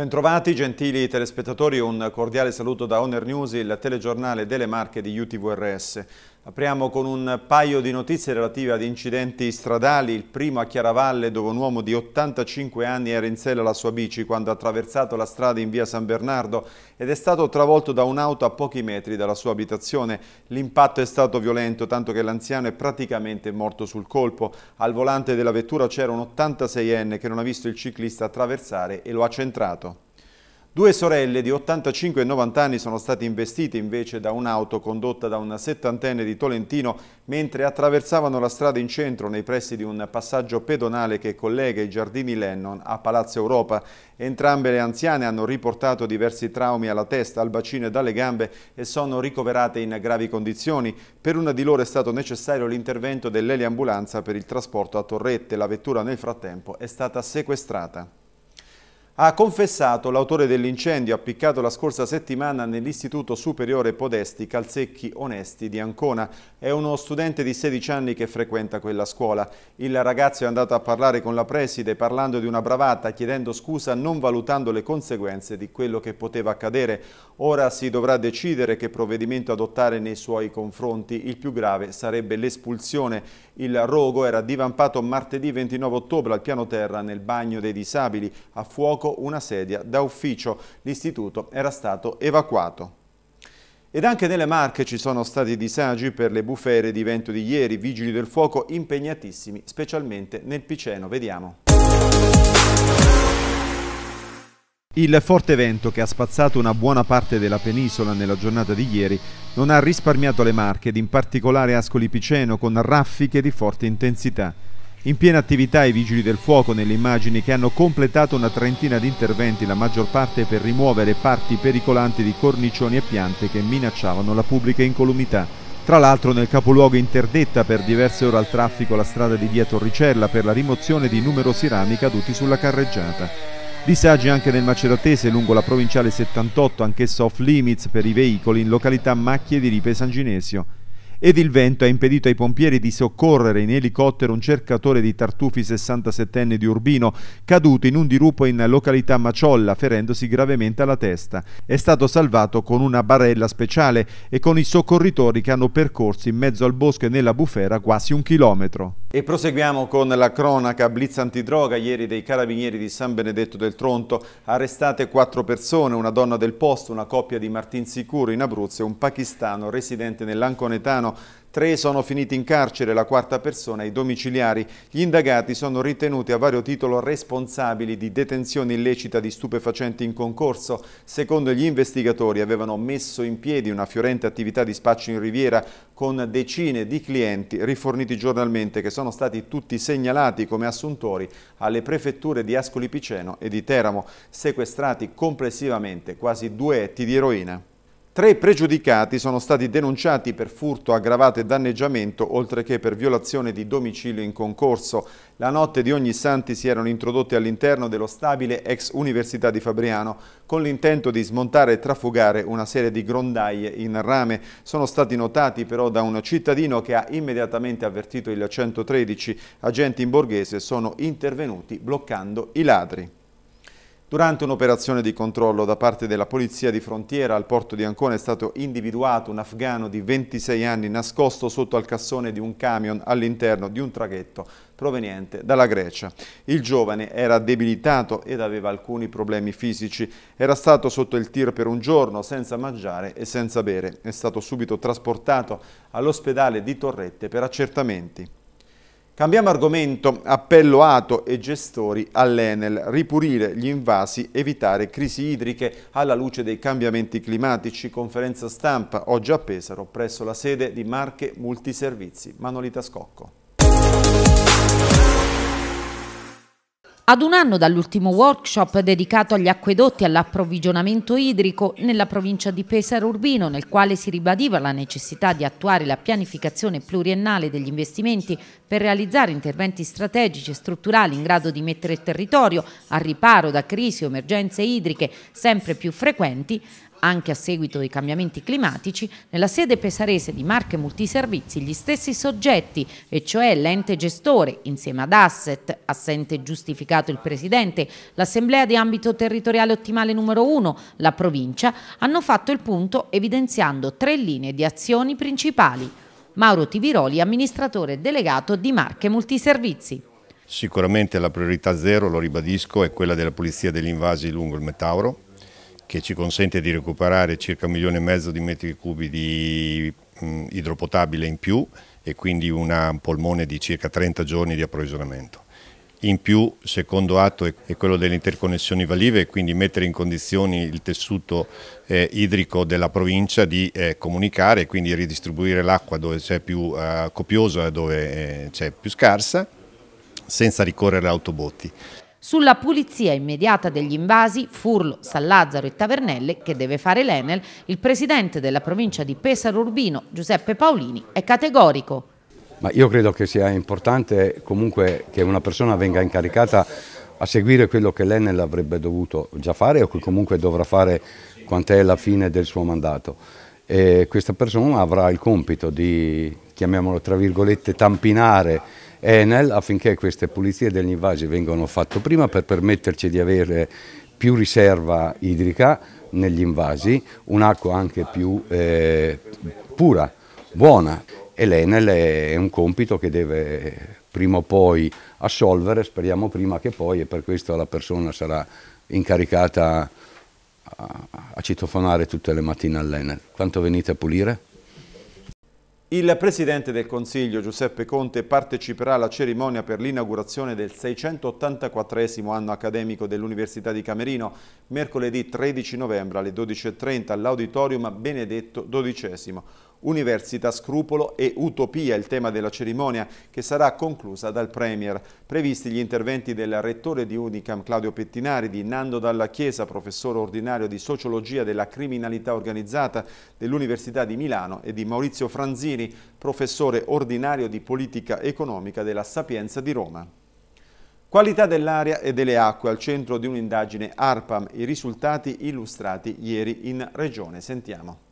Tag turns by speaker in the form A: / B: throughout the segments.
A: Bentrovati gentili telespettatori, un cordiale saluto da Honor News, il telegiornale delle marche di UTVRS. Apriamo con un paio di notizie relative ad incidenti stradali. Il primo a Chiaravalle dove un uomo di 85 anni era in sella alla sua bici quando ha attraversato la strada in via San Bernardo ed è stato travolto da un'auto a pochi metri dalla sua abitazione. L'impatto è stato violento tanto che l'anziano è praticamente morto sul colpo. Al volante della vettura c'era un 86enne che non ha visto il ciclista attraversare e lo ha centrato. Due sorelle di 85 e 90 anni sono state investite invece da un'auto condotta da una settantenne di Tolentino mentre attraversavano la strada in centro nei pressi di un passaggio pedonale che collega i giardini Lennon a Palazzo Europa. Entrambe le anziane hanno riportato diversi traumi alla testa, al bacino e dalle gambe e sono ricoverate in gravi condizioni. Per una di loro è stato necessario l'intervento dell'eliambulanza per il trasporto a Torrette. La vettura nel frattempo è stata sequestrata. Ha confessato l'autore dell'incendio appiccato la scorsa settimana nell'Istituto Superiore Podesti Calzecchi Onesti di Ancona. È uno studente di 16 anni che frequenta quella scuola. Il ragazzo è andato a parlare con la preside parlando di una bravata, chiedendo scusa non valutando le conseguenze di quello che poteva accadere. Ora si dovrà decidere che provvedimento adottare nei suoi confronti. Il più grave sarebbe l'espulsione. Il rogo era divampato martedì 29 ottobre al piano terra nel bagno dei disabili. A fuoco una sedia da ufficio. L'istituto era stato evacuato. Ed anche nelle Marche ci sono stati disagi per le bufere di vento di ieri, vigili del fuoco impegnatissimi, specialmente nel Piceno. Vediamo. Il forte vento che ha spazzato una buona parte della penisola nella giornata di ieri non ha risparmiato le Marche ed in particolare Ascoli Piceno con raffiche di forte intensità. In piena attività i vigili del fuoco nelle immagini che hanno completato una trentina di interventi, la maggior parte per rimuovere parti pericolanti di cornicioni e piante che minacciavano la pubblica incolumità. Tra l'altro nel capoluogo interdetta per diverse ore al traffico la strada di via Torricella per la rimozione di numerosi rami caduti sulla carreggiata. Disagi anche nel Maceratese lungo la provinciale 78, anch'essa off limits per i veicoli in località Macchie di Ripe San Ginesio ed il vento ha impedito ai pompieri di soccorrere in elicottero un cercatore di tartufi 67enne di Urbino, caduto in un dirupo in località Maciolla, ferendosi gravemente alla testa. È stato salvato con una barella speciale e con i soccorritori che hanno percorso in mezzo al bosco e nella bufera quasi un chilometro. E proseguiamo con la cronaca blitz antidroga ieri dei carabinieri di San Benedetto del Tronto. Arrestate quattro persone, una donna del posto, una coppia di Martin Sicuro in Abruzzo e un pakistano residente nell'Anconetano Tre sono finiti in carcere, la quarta persona ai domiciliari. Gli indagati sono ritenuti a vario titolo responsabili di detenzione illecita di stupefacenti in concorso. Secondo gli investigatori avevano messo in piedi una fiorente attività di spaccio in riviera con decine di clienti riforniti giornalmente che sono stati tutti segnalati come assuntori alle prefetture di Ascoli Piceno e di Teramo, sequestrati complessivamente quasi due etti di eroina. Tre pregiudicati sono stati denunciati per furto aggravato e danneggiamento, oltre che per violazione di domicilio in concorso. La notte di ogni santi si erano introdotti all'interno dello stabile ex Università di Fabriano, con l'intento di smontare e trafugare una serie di grondaie in rame. Sono stati notati però da un cittadino che ha immediatamente avvertito il 113. Agenti in borghese sono intervenuti bloccando i ladri. Durante un'operazione di controllo da parte della polizia di frontiera al porto di Ancona è stato individuato un afgano di 26 anni nascosto sotto al cassone di un camion all'interno di un traghetto proveniente dalla Grecia. Il giovane era debilitato ed aveva alcuni problemi fisici. Era stato sotto il tir per un giorno senza mangiare e senza bere. È stato subito trasportato all'ospedale di Torrette per accertamenti. Cambiamo argomento, appello ATO e gestori all'Enel, ripulire gli invasi, evitare crisi idriche alla luce dei cambiamenti climatici, conferenza stampa oggi a Pesaro presso la sede di Marche Multiservizi, Manolita Scocco.
B: Ad un anno dall'ultimo workshop dedicato agli acquedotti e all'approvvigionamento idrico nella provincia di Pesaro Urbino, nel quale si ribadiva la necessità di attuare la pianificazione pluriennale degli investimenti per realizzare interventi strategici e strutturali in grado di mettere il territorio al riparo da crisi o emergenze idriche sempre più frequenti, anche a seguito dei cambiamenti climatici, nella sede pesarese di Marche Multiservizi gli stessi soggetti, e cioè l'ente gestore, insieme ad Asset, assente giustificato il Presidente, l'Assemblea di ambito territoriale ottimale numero 1, la provincia, hanno fatto il punto evidenziando tre linee di azioni principali. Mauro Tiviroli, amministratore delegato di Marche Multiservizi.
A: Sicuramente la priorità zero, lo ribadisco, è quella della pulizia degli invasi lungo il Metauro, che ci consente di recuperare circa un milione e mezzo di metri cubi di mh, idropotabile in più e quindi una, un polmone di circa 30 giorni di approvvigionamento. In più, secondo atto è quello delle interconnessioni valive, quindi mettere in condizioni il tessuto eh, idrico della provincia di eh, comunicare, quindi ridistribuire l'acqua dove c'è più eh, copiosa e dove eh, c'è più scarsa, senza ricorrere a autobotti.
B: Sulla pulizia immediata degli invasi, Furlo, San Lazzaro e Tavernelle, che deve fare l'Enel, il presidente della provincia di Pesaro Urbino, Giuseppe Paolini, è categorico.
A: Ma io credo che sia importante comunque che una persona venga incaricata a seguire quello che l'Enel avrebbe dovuto già fare o che comunque dovrà fare quant'è la fine del suo mandato. E questa persona avrà il compito di, chiamiamolo tra virgolette, tampinare Enel affinché queste pulizie degli invasi vengano fatte prima per permetterci di avere più riserva idrica negli invasi, un'acqua anche più eh, pura, buona e l'Enel è un compito che deve prima o poi assolvere, speriamo prima che poi e per questo la persona sarà incaricata a, a citofonare tutte le mattine all'Enel. Quanto venite a pulire? Il Presidente del Consiglio Giuseppe Conte parteciperà alla cerimonia per l'inaugurazione del 684 anno accademico dell'Università di Camerino mercoledì 13 novembre alle 12.30 all'Auditorium Benedetto XII. Università Scrupolo e Utopia, il tema della cerimonia che sarà conclusa dal Premier. Previsti gli interventi del rettore di Unicam Claudio Pettinari, di Nando Dalla Chiesa, professore ordinario di Sociologia della Criminalità Organizzata dell'Università di Milano e di Maurizio Franzini, professore ordinario di Politica Economica della Sapienza di Roma. Qualità dell'aria e delle acque al centro di un'indagine ARPAM, i risultati illustrati ieri in Regione. Sentiamo.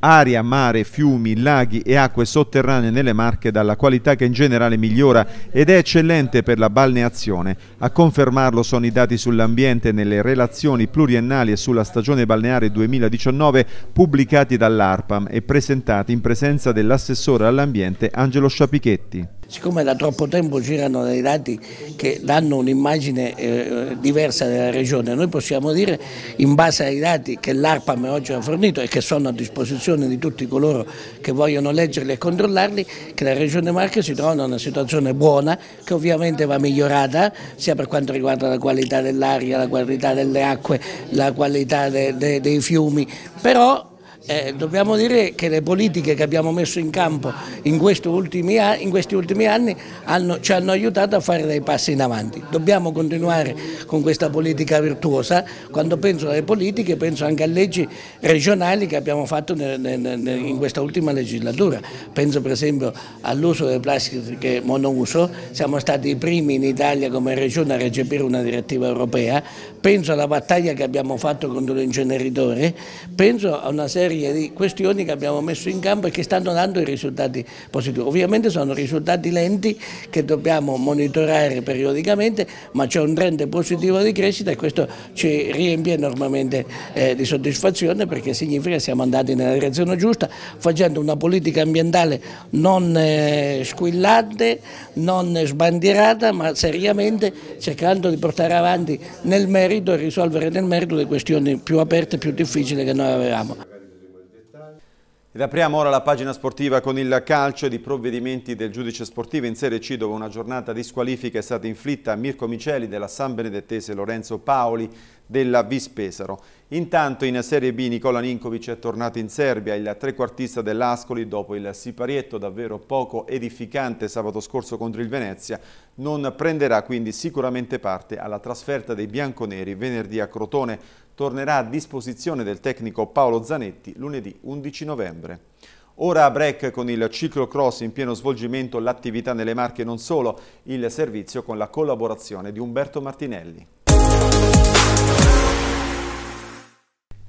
A: aria, mare, fiumi, laghi e acque sotterranee nelle Marche dalla qualità che in generale migliora ed è eccellente per la balneazione. A confermarlo sono i dati sull'ambiente nelle relazioni pluriennali e sulla stagione balneare 2019 pubblicati dall'ARPAM e presentati in presenza dell'assessore all'ambiente Angelo Sciapichetti.
C: Siccome da troppo tempo girano dei dati che danno un'immagine eh, diversa della regione, noi possiamo dire in base ai dati che l'ARPAM oggi ha fornito e che sono a disposizione di tutti coloro che vogliono leggerli e controllarli, che la regione Marche si trova in una situazione buona che ovviamente va migliorata sia per quanto riguarda la qualità dell'aria, la qualità delle acque, la qualità de, de, dei fiumi, però eh, dobbiamo dire che le politiche che abbiamo messo in campo in questi ultimi, in questi ultimi anni hanno, ci hanno aiutato a fare dei passi in avanti. Dobbiamo continuare con questa politica virtuosa. Quando penso alle politiche penso anche a leggi regionali che abbiamo fatto in questa ultima legislatura. Penso per esempio all'uso delle plastiche monouso. Siamo stati i primi in Italia come regione a recepire una direttiva europea penso alla battaglia che abbiamo fatto contro l'inceneritore, penso a una serie di questioni che abbiamo messo in campo e che stanno dando i risultati positivi. Ovviamente sono risultati lenti che dobbiamo monitorare periodicamente, ma c'è un trend positivo di crescita e questo ci riempie enormemente eh, di soddisfazione perché significa che siamo andati nella direzione giusta facendo una politica ambientale non eh, squillante, non sbandierata, ma seriamente cercando di portare avanti nel merito merito e risolvere nel merito le questioni più aperte e più difficili che noi avevamo.
A: Ed apriamo ora la pagina sportiva con il calcio di provvedimenti del giudice sportivo in Serie C dove una giornata di squalifica è stata inflitta a Mirko Miceli della San Benedettese Lorenzo Paoli della Vispesaro. Intanto in Serie B Nicola Ninkovic è tornato in Serbia, il trequartista dell'Ascoli dopo il siparietto davvero poco edificante sabato scorso contro il Venezia, non prenderà quindi sicuramente parte alla trasferta dei bianconeri venerdì a Crotone, tornerà a disposizione del tecnico Paolo Zanetti lunedì 11 novembre. Ora a break con il ciclocross in pieno svolgimento l'attività nelle Marche non solo, il servizio con la collaborazione di Umberto Martinelli.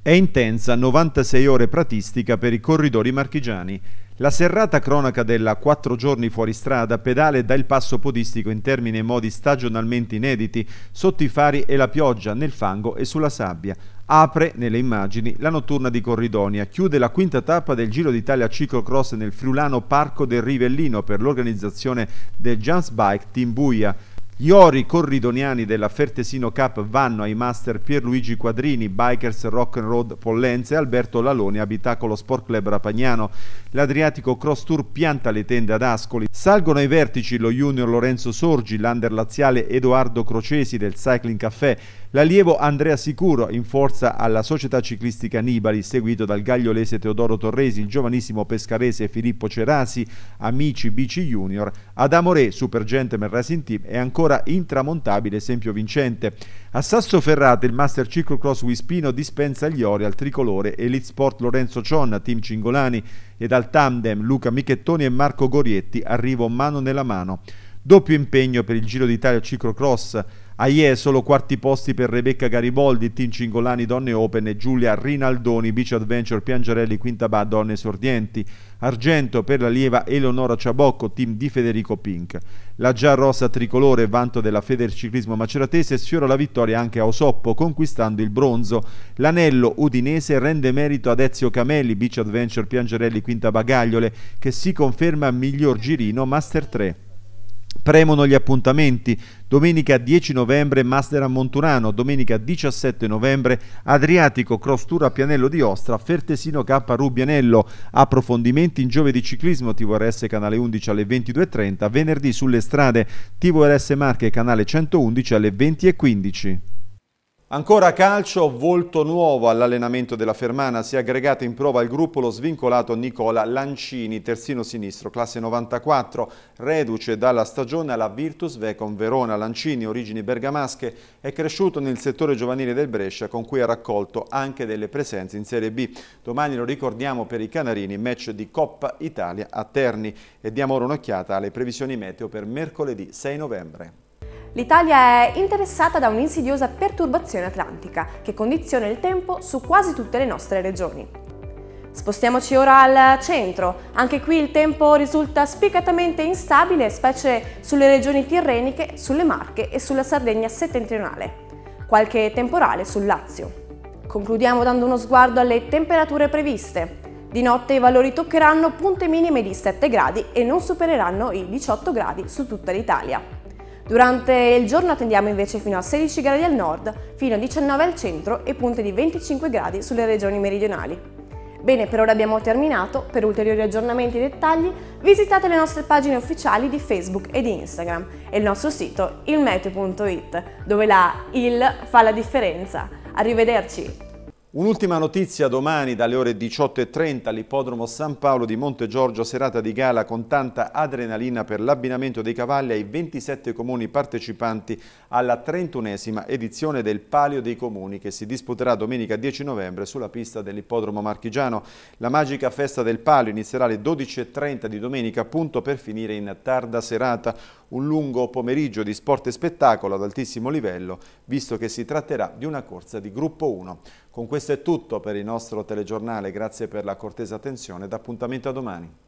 A: È intensa 96 ore pratistica per i corridori marchigiani. La serrata cronaca della 4 giorni fuori strada pedale dal passo podistico in termini e modi stagionalmente inediti, sotto i fari e la pioggia, nel fango e sulla sabbia. Apre, nelle immagini, la notturna di Corridonia, chiude la quinta tappa del Giro d'Italia ciclocross nel friulano Parco del Rivellino per l'organizzazione del Jans Bike Team Buia. Gli ori corridoniani della Fertesino Cup vanno ai master Pierluigi Quadrini, Bikers Rock and Road Pollenze, e Alberto Laloni, Abitacolo Sport Club Rapagnano. L'Adriatico Cross Tour pianta le tende ad Ascoli. Salgono ai vertici lo Junior Lorenzo Sorgi, l'Under Laziale Edoardo Crocesi del Cycling Café, L'allievo Andrea Sicuro in forza alla società ciclistica Nibali, seguito dal gagliolese Teodoro Torresi, il giovanissimo pescarese Filippo Cerasi, Amici BC Junior, Adamo Re, Super Gentleman Racing Team è ancora intramontabile esempio vincente. A Sassoferrate il Master Cyclocross Wispino dispensa gli ori al tricolore Elite Sport Lorenzo Cionna, Team Cingolani e al tandem Luca Michettoni e Marco Gorietti arrivo mano nella mano. Doppio impegno per il Giro d'Italia Ciclocross Aie solo quarti posti per Rebecca Gariboldi, Tin Cingolani Donne Open e Giulia Rinaldoni, Beach Adventure Piangerelli, Quintabà Donne Sordienti. Argento per l'allieva Eleonora Ciabocco, team di Federico Pink. La già rossa tricolore, vanto della Federciclismo maceratese, sfiora la vittoria anche a Osoppo, conquistando il bronzo. L'anello udinese rende merito ad Ezio Camelli, Beach Adventure Piangerelli Quinta Bagagliole, che si conferma miglior girino Master 3. Premono gli appuntamenti. Domenica 10 novembre Master a Monturano, domenica 17 novembre Adriatico Cross Tour a Pianello di Ostra, Fertesino K Rubianello, approfondimenti in giovedì ciclismo TVRS canale 11 alle 22.30, venerdì sulle strade TVRS Marche canale 111 alle 20.15. Ancora calcio, volto nuovo all'allenamento della Fermana, si è aggregato in prova al gruppo lo svincolato Nicola Lancini, terzino sinistro, classe 94, reduce dalla stagione alla Virtus Vecon Verona. Lancini, origini bergamasche, è cresciuto nel settore giovanile del Brescia con cui ha raccolto anche delle presenze in Serie B. Domani lo ricordiamo per i Canarini, match di Coppa Italia a Terni e diamo ora un'occhiata alle previsioni meteo per mercoledì 6 novembre. L'Italia è interessata da un'insidiosa perturbazione atlantica che condiziona il tempo su quasi tutte le nostre regioni. Spostiamoci ora al centro. Anche qui il tempo risulta spiccatamente instabile, specie sulle regioni tirreniche, sulle Marche e sulla Sardegna settentrionale. Qualche temporale sul Lazio. Concludiamo dando uno sguardo alle temperature previste. Di notte i valori toccheranno punte minime di 7 gradi e non supereranno i 18 gradi su tutta l'Italia. Durante il giorno attendiamo invece fino a 16 gradi al nord, fino a 19 al centro e punte di 25 gradi sulle regioni meridionali. Bene, per ora abbiamo terminato. Per ulteriori aggiornamenti e dettagli visitate le nostre pagine ufficiali di Facebook e di Instagram e il nostro sito ilmeteo.it dove la il fa la differenza. Arrivederci! Un'ultima notizia domani dalle ore 18.30 all'ippodromo San Paolo di Monte Giorgio, serata di gala con tanta adrenalina per l'abbinamento dei cavalli ai 27 comuni partecipanti alla 31esima edizione del Palio dei Comuni che si disputerà domenica 10 novembre sulla pista dell'ippodromo marchigiano. La magica festa del Palio inizierà alle 12.30 di domenica appunto per finire in tarda serata un lungo pomeriggio di sport e spettacolo ad altissimo livello, visto che si tratterà di una corsa di gruppo 1. Con questo è tutto per il nostro telegiornale, grazie per la cortesa attenzione ed appuntamento a domani.